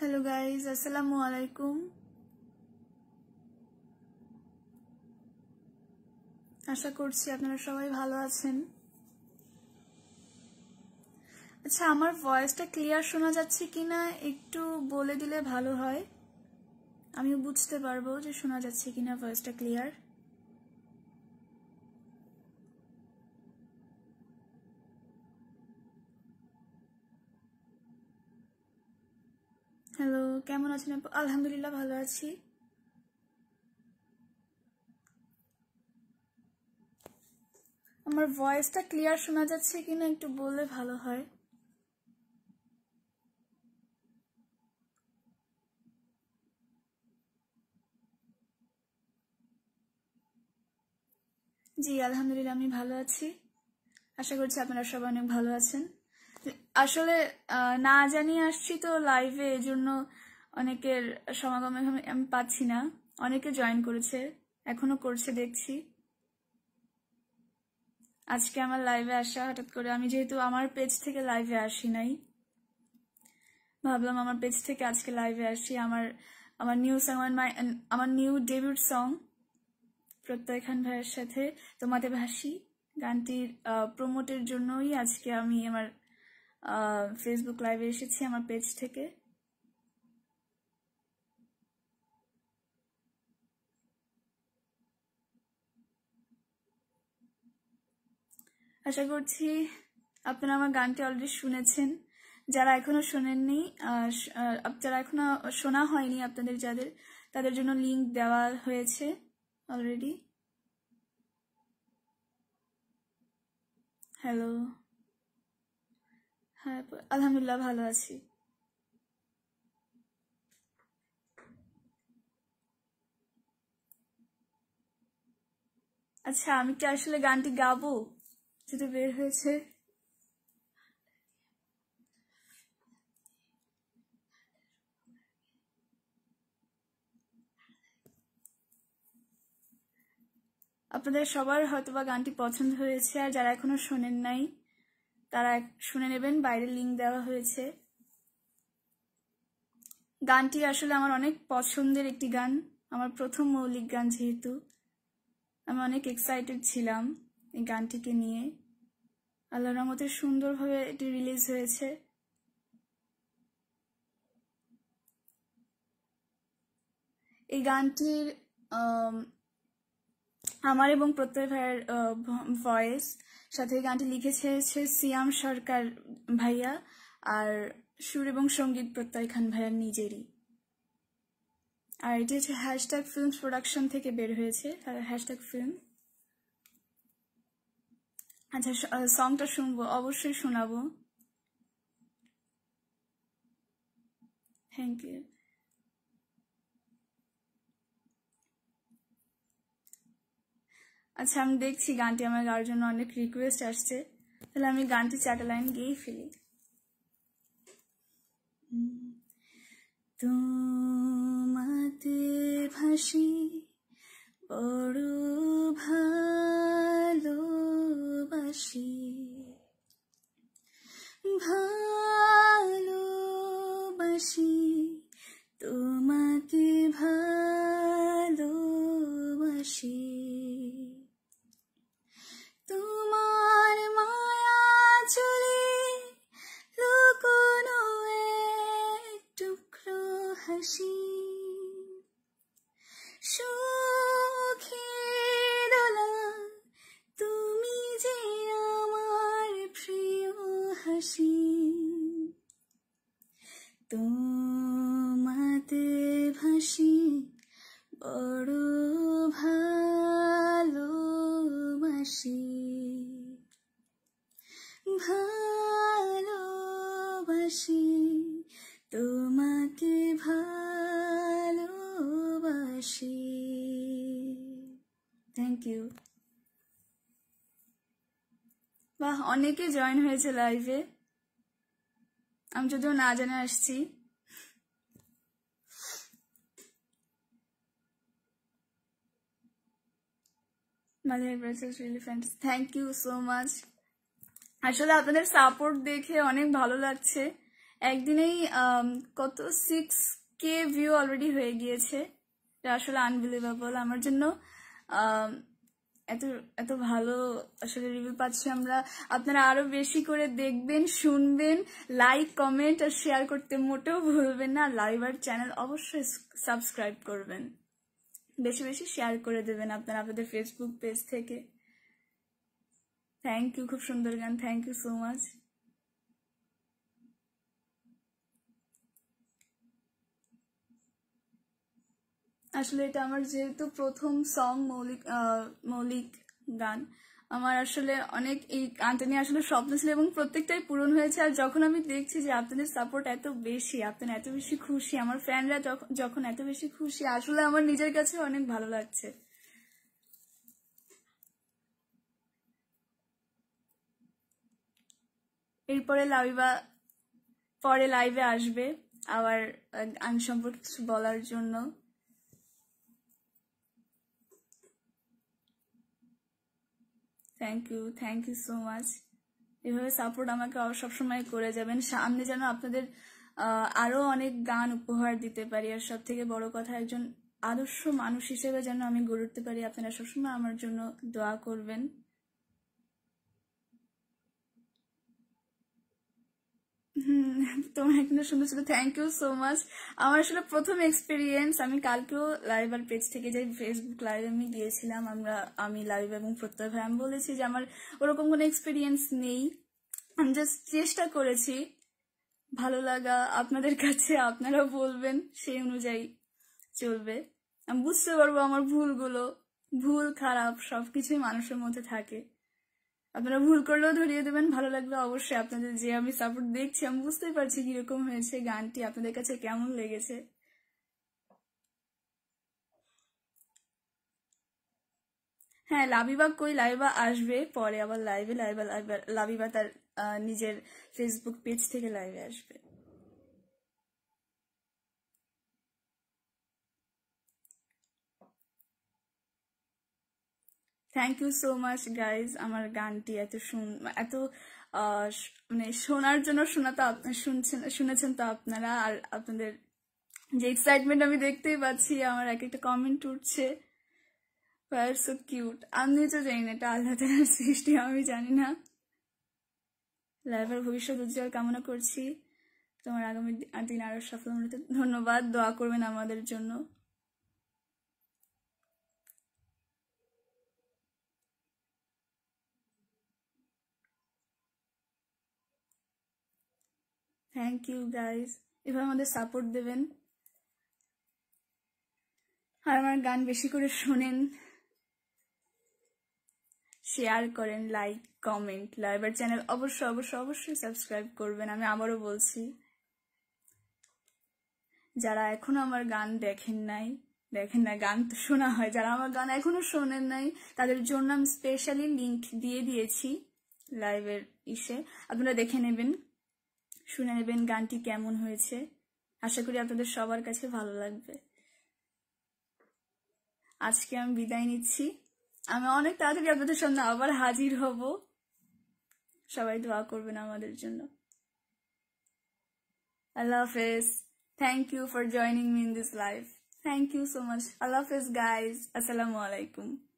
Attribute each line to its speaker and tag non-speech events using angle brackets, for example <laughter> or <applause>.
Speaker 1: hello guys আসসালামু আলাইকুম আশা করছি আপনারা সবাই ভালো আছেন আচ্ছা আমার ভয়েসটা ক্লিয়ার শোনা যাচ্ছে কিনা একটু বলে দিলে ভালো হয় আমিও বুঝতে পারবো যে শোনা যাচ্ছে কিনা ভয়েসটা ক্লিয়ার হ্যালো কেমন আছেন আপু আলহামদুলিল্লাহ ভালো আছি আমার ভয়েসটা ক্লিয়ার শোনা যাচ্ছে কিনা একটু বললে ভালো হয় জি আলহামদুলিল্লাহ আমি ভালো আছি আশা করছি আপনারা সবাই অনেক ভালো আছেন আসলে না জানিয়ে আসছি তো লাইভে এজন্য অনেকের সমাগম আমি পাচ্ছি না অনেকে জয়েন করেছে এখনো করছে দেখছি আজকে আমার লাইভে আসা হঠাৎ করে আমি যেহেতু আমার পেজ থেকে লাইভে আসি নাই ভাবলাম আমার পেজ থেকে আজকে লাইভে আসি আমার আমার নিউ সং আমার new debut song Prottoy Khan ভাইয়ের সাথে তোমাদের ভাসি গানটির প্রমোটের জন্যই আজকে আমি আমার ফেসবুক লাইভে এসেছি আমার পেজ থেকে আশা করছি আপনারা আমার গানটি অলরেডি শুনেছেন যারা এখনো শোনেননি যারা এখনো শোনা হয়নি আপনাদের যাদের তাদের জন্য লিঙ্ক দেওয়া হয়েছে অলরেডি হ্যালো হ্যাঁ আলহামদুলিল্লাহ ভালো আছি আচ্ছা আমি কি আসলে গানটি গাবো যেটা বের হয়েছে আপনাদের সবার হয়তোবা গানটি পছন্দ হয়েছে আর যারা এখনো শোনেন নাই তারা শুনে নেবেন বাইরে লিঙ্ক দেওয়া হয়েছে গানটি আসলে আমার অনেক পছন্দের একটি গান আমার প্রথম মৌলিক গান যেহেতু আমি অনেক এক্সাইটেড ছিলাম এই গানটিকে নিয়ে আল্লাহ রহমতের সুন্দরভাবে এটি রিলিজ হয়েছে এই গানটির আমার এবং প্রত্যয় ভাইয়ের ভয়েস সাথে গানটি লিখেছে সিয়াম সরকার ভাইয়া আর সুর এবং সঙ্গীত প্রত্যয় খান ভাইয়ার নিজেরই আর এটি হচ্ছে হ্যাশট্যাগ ফিল্ম প্রোডাকশন থেকে বের হয়েছে হ্যাশট্যাগ ফিল্ম আচ্ছা সংটা শুনবো অবশ্যই শোনাবো থ্যাংক ইউ আচ্ছা আমি দেখছি গানটি আমার গাওয়ার জন্য অনেক রিকোয়েস্ট আসছে তাহলে আমি গানটি চারটা লাইন গিয়েই ফেলি
Speaker 2: তোমাতে ভাসি বড় ভালোবাসি হাসি তুমি যে আমার প্রিয় হাসি ভাসি বড় ভালোবাসি খুশি থ্যাংক ইউ বাহ অনেকে
Speaker 1: জয়েন হয়েছে লাইভে আমি যদিও না জানে আসছি মালিয়ার ব্রেসেস really friends thank you so much আসলে আপনাদের সাপোর্ট দেখে অনেক ভালো লাগছে একদিনেই কত সিক্স কে ভিউ অলরেডি হয়ে গিয়েছে এটা আসলে আনবিলিভেবল আমার জন্য এত এত ভালো আসলে রিভিউ পাচ্ছি আমরা আপনারা আরো বেশি করে দেখবেন শুনবেন লাইক কমেন্ট আর শেয়ার করতে মোটেও ভুলবেন না লাইভার চ্যানেল অবশ্যই সাবস্ক্রাইব করবেন বেশি বেশি শেয়ার করে দেবেন আপনারা আপনাদের ফেসবুক পেজ থেকে থ্যাংক ইউ খুব সুন্দর গান থ্যাংক ইউ সো মাচ আসলে এটা আমার যেহেতু প্রথম সং মৌলিক মৌলিক গান আমার আসলে অনেক এই গানটা নিয়ে আসলে স্বপ্ন ছিল এবং প্রত্যেকটাই পূরণ হয়েছে আর যখন আমি দেখছি যে আপনাদের সাপোর্ট এত বেশি আপনারা এত বেশি খুশি আমার ফ্যানরা যখন এত বেশি খুশি আসলে আমার নিজের কাছে অনেক ভালো লাগছে এরপরে লাইভা পরে লাইভে আসবে আবার গান সম্পর্কে কিছু বলার জন্য thank you thank you so much এভাবে সাপোর্ট আমাকে সবসময় করে যাবেন সামনে যেন আপনাদের আরো অনেক গান উপহার দিতে পারি আর সব থেকে বড় কথা একজন আদর্শ মানুষ হিসেবে যেন আমি গড়ে উঠতে পারি আপনারা সবসময় আমার জন্য দোয়া করবেন তোমার এখানে সুন্দর ছিল থ্যাংক ইউ সো মাচ আমার আসলে প্রথম এক্সপিরিয়েন্স আমি কালকেও লাইভ আর পেজ থেকে যে ফেসবুক লাইভ আমি দিয়েছিলাম আমরা আমি লাইভ এবং প্রত্যয় ভাই আমি বলেছি যে আমার ওরকম কোনো এক্সপিরিয়েন্স নেই আমি জাস্ট চেষ্টা করেছি ভালো লাগা আপনাদের কাছে আপনারা বলবেন সেই অনুযায়ী চলবে আমি বুঝতে পারবো আমার ভুলগুলো ভুল খারাপ সব কিছুই মানুষের মধ্যে থাকে আপনারা ভুল করলেও ধরিয়ে দেবেন ভালো লাগলো অবশ্যই আপনাদের যে আমি সাপোর্ট দেখছি আমি বুঝতেই পারছি কিরকম হয়েছে গানটি আপনাদের কাছে কেমন লেগেছে হ্যাঁ লাবিবা কই লাইবা আসবে পরে আবার লাইভে লাইবা লাইবা লাবিবা তার নিজের ফেসবুক পেজ থেকে লাইভে আসবে thank you so much guys আমার গানটি এত শুন এত মানে শোনার জন্য শোনা তো শুনছেন শুনেছেন তো আপনারা আর আপনাদের যে এক্সাইটমেন্ট আমি দেখতেই পাচ্ছি আমার এক একটা কমেন্ট উঠছে সো কিউট আমি তো জানি না এটা আলাদা তালার <laughs> সৃষ্টি আমি জানি না লাইভার ভবিষ্যৎ উজ্জ্বল কামনা করছি তোমার আগামী দিন আরো সফল ধন্যবাদ দোয়া করবেন আমাদের জন্য থ্যাংক ইউ গাইজ এভাবে আমাদের সাপোর্ট দেবেন আর আমার গান বেশি করে শোনেন শেয়ার করেন লাইক কমেন্ট লাইভার চ্যানেল অবশ্যই অবশ্যই অবশ্যই সাবস্ক্রাইব করবেন আমি আবারও বলছি যারা এখনো আমার গান দেখেন নাই দেখেন না গান তো শোনা হয় যারা আমার গান এখনো শোনেন নাই তাদের জন্য আমি স্পেশালি লিঙ্ক দিয়ে দিয়েছি লাইভের ইসে আপনারা দেখে নেবেন শুনে নেবেন গানটি কেমন হয়েছে আশা করি আপনাদের সবার কাছে ভালো লাগবে আজকে আমি বিদায় নিচ্ছি আমি অনেক তাড়াতাড়ি আপনাদের সামনে আবার হাজির হব সবাই দোয়া করবেন আমাদের জন্য আল্লাহ হাফেজ thank you for joining me in this life thank you so much আল্লাহ হাফেজ গাইজ আসসালামু আলাইকুম